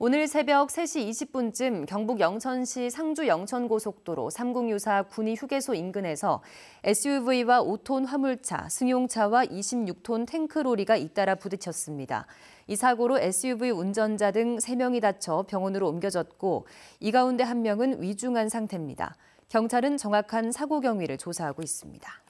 오늘 새벽 3시 20분쯤 경북 영천시 상주 영천고속도로 3 0유사군위 휴게소 인근에서 SUV와 5톤 화물차, 승용차와 26톤 탱크로리가 잇따라 부딪혔습니다. 이 사고로 SUV 운전자 등 3명이 다쳐 병원으로 옮겨졌고 이 가운데 한 명은 위중한 상태입니다. 경찰은 정확한 사고 경위를 조사하고 있습니다.